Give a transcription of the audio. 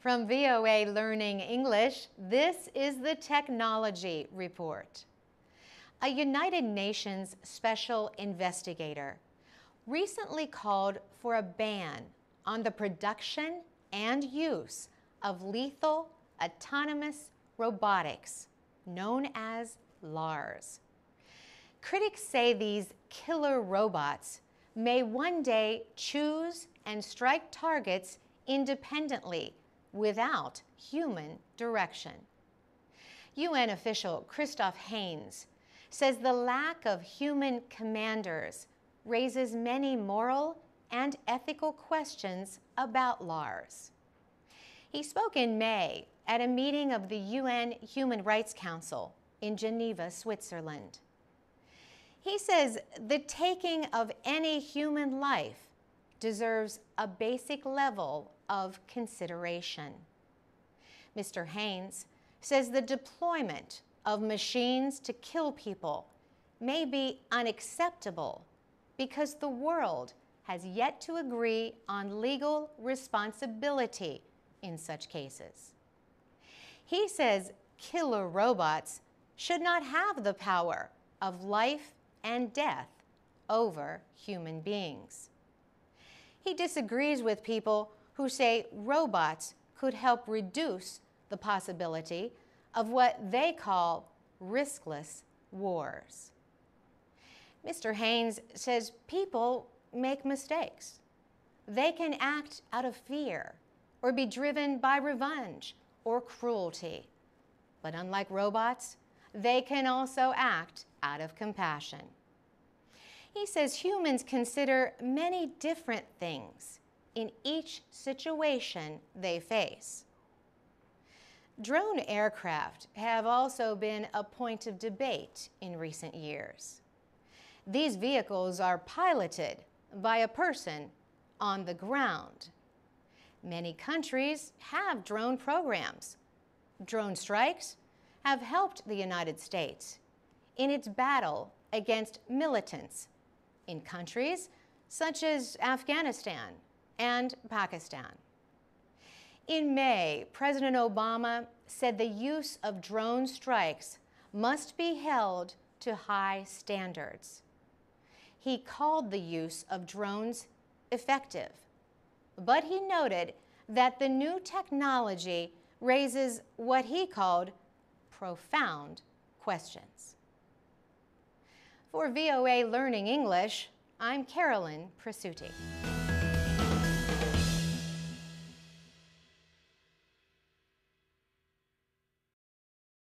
From VOA Learning English, this is the Technology Report. A United Nations special investigator recently called for a ban on the production and use of lethal autonomous robotics, known as LARS. Critics say these killer robots may one day choose and strike targets independently without human direction. UN official Christoph Haynes says the lack of human commanders raises many moral and ethical questions about Lars. He spoke in May at a meeting of the UN Human Rights Council in Geneva, Switzerland. He says the taking of any human life deserves a basic level of consideration. Mr. Haynes says the deployment of machines to kill people may be unacceptable because the world has yet to agree on legal responsibility in such cases. He says killer robots should not have the power of life and death over human beings. He disagrees with people who say robots could help reduce the possibility of what they call riskless wars. Mr. Haynes says people make mistakes. They can act out of fear or be driven by revenge or cruelty. But unlike robots, they can also act out of compassion. He says humans consider many different things in each situation they face. Drone aircraft have also been a point of debate in recent years. These vehicles are piloted by a person on the ground. Many countries have drone programs. Drone strikes have helped the United States in its battle against militants in countries such as Afghanistan and Pakistan. In May, President Obama said the use of drone strikes must be held to high standards. He called the use of drones effective, but he noted that the new technology raises what he called profound questions. For VOA Learning English, I'm Carolyn Prasuti.